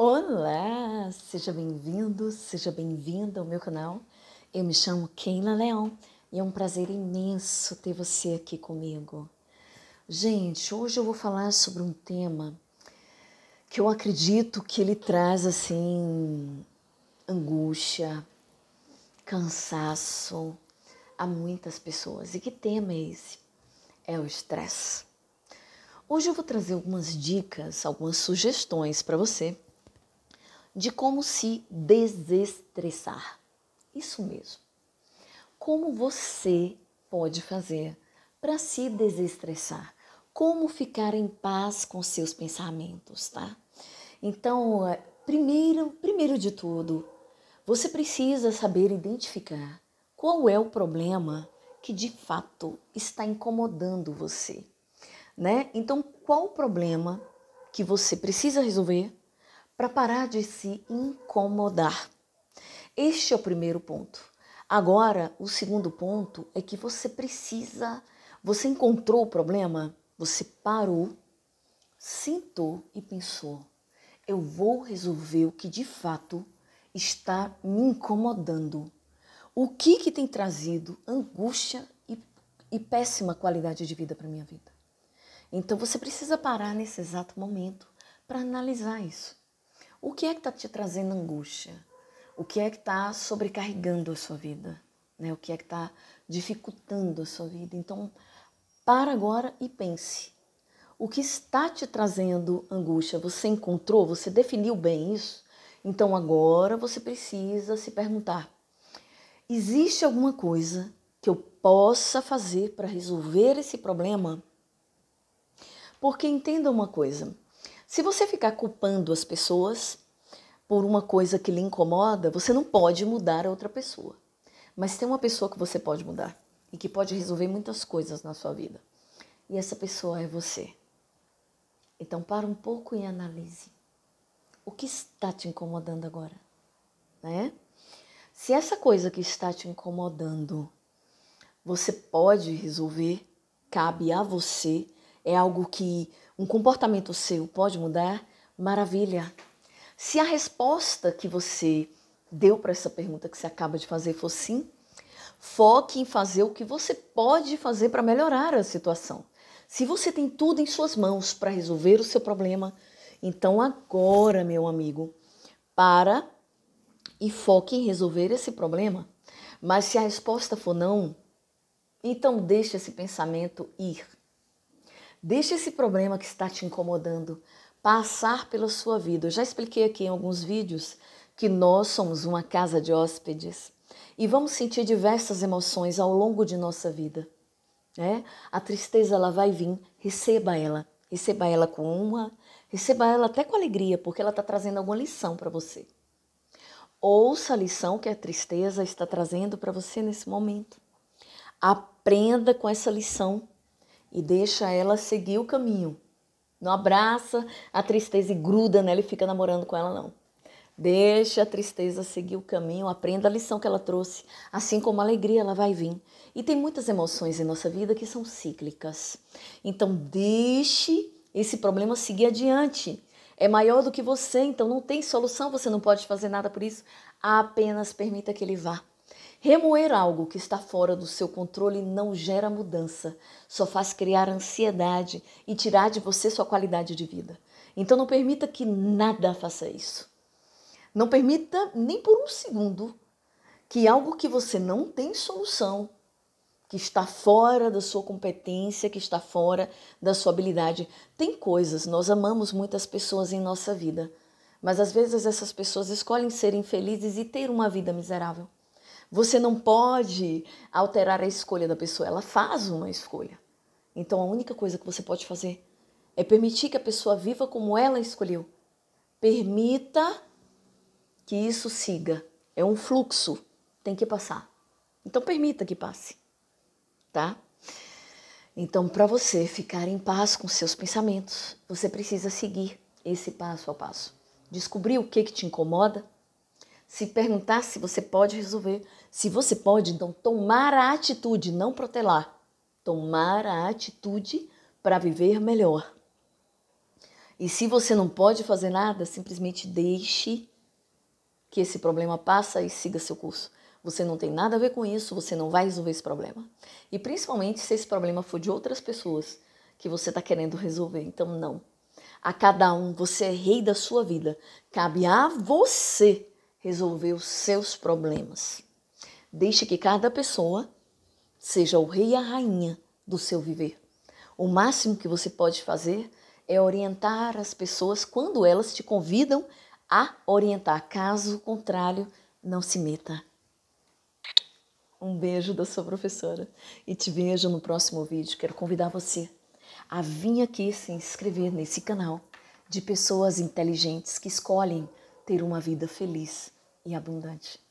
Olá, seja bem-vindo, seja bem-vinda ao meu canal. Eu me chamo Keila Leão e é um prazer imenso ter você aqui comigo. Gente, hoje eu vou falar sobre um tema que eu acredito que ele traz assim angústia, cansaço a muitas pessoas. E que tema é esse? É o estresse. Hoje eu vou trazer algumas dicas, algumas sugestões para você de como se desestressar. Isso mesmo. Como você pode fazer para se desestressar? Como ficar em paz com seus pensamentos, tá? Então, eh, primeiro, primeiro de tudo, você precisa saber identificar qual é o problema que de fato está incomodando você, né? Então, qual o problema que você precisa resolver para parar de se incomodar. Este é o primeiro ponto. Agora, o segundo ponto é que você precisa, você encontrou o problema, você parou, sentou e pensou: eu vou resolver o que de fato está me incomodando. O que que tem trazido angústia e, e péssima qualidade de vida para minha vida? Então você precisa parar nesse exato momento para analisar isso. O que é que está te trazendo angústia? O que é que está sobrecarregando a sua vida? Né? O que é que está dificultando a sua vida? Então, para agora e pense. O que está te trazendo angústia? Você encontrou? Você definiu bem isso? Então, agora você precisa se perguntar: existe alguma coisa que eu possa fazer para resolver esse problema? Porque entenda uma coisa se você ficar culpando as pessoas por uma coisa que lhe incomoda, você não pode mudar a outra pessoa. Mas tem uma pessoa que você pode mudar e que pode resolver muitas coisas na sua vida. E essa pessoa é você. Então para um pouco e analise. O que está te incomodando agora? Né? Se essa coisa que está te incomodando, você pode resolver, cabe a você é algo que um comportamento seu pode mudar, maravilha. Se a resposta que você deu para essa pergunta que você acaba de fazer for sim, foque em fazer o que você pode fazer para melhorar a situação. Se você tem tudo em suas mãos para resolver o seu problema, então agora, meu amigo, para e foque em resolver esse problema. Mas se a resposta for não, então deixe esse pensamento ir. Deixe esse problema que está te incomodando passar pela sua vida. Eu já expliquei aqui em alguns vídeos que nós somos uma casa de hóspedes e vamos sentir diversas emoções ao longo de nossa vida. Né? A tristeza ela vai vir, receba ela. Receba ela com uma, receba ela até com alegria, porque ela está trazendo alguma lição para você. Ouça a lição que a tristeza está trazendo para você nesse momento. Aprenda com essa lição e deixa ela seguir o caminho. Não abraça a tristeza e gruda nela e fica namorando com ela, não. Deixa a tristeza seguir o caminho, aprenda a lição que ela trouxe, assim como a alegria ela vai vir. E tem muitas emoções em nossa vida que são cíclicas. Então, deixe esse problema seguir adiante. É maior do que você, então não tem solução, você não pode fazer nada por isso. Apenas permita que ele vá. Remoer algo que está fora do seu controle não gera mudança, só faz criar ansiedade e tirar de você sua qualidade de vida. Então não permita que nada faça isso. Não permita nem por um segundo que algo que você não tem solução, que está fora da sua competência, que está fora da sua habilidade. Tem coisas, nós amamos muitas pessoas em nossa vida, mas às vezes essas pessoas escolhem ser infelizes e ter uma vida miserável. Você não pode alterar a escolha da pessoa, ela faz uma escolha. Então a única coisa que você pode fazer é permitir que a pessoa viva como ela escolheu. Permita que isso siga. É um fluxo, tem que passar. Então permita que passe, tá? Então, para você ficar em paz com seus pensamentos, você precisa seguir esse passo a passo. Descobrir o que, que te incomoda, se perguntar se você pode resolver. Se você pode, então tomar a atitude, não protelar. Tomar a atitude para viver melhor. E se você não pode fazer nada, simplesmente deixe que esse problema passa e siga seu curso. Você não tem nada a ver com isso, você não vai resolver esse problema. E principalmente se esse problema for de outras pessoas que você está querendo resolver. Então, não. A cada um, você é rei da sua vida. Cabe a você resolver os seus problemas. Deixe que cada pessoa seja o rei e a rainha do seu viver. O máximo que você pode fazer é orientar as pessoas quando elas te convidam a orientar. Caso contrário, não se meta. Um beijo da sua professora e te vejo no próximo vídeo. Quero convidar você a vir aqui se inscrever nesse canal de pessoas inteligentes que escolhem ter uma vida feliz e abundante.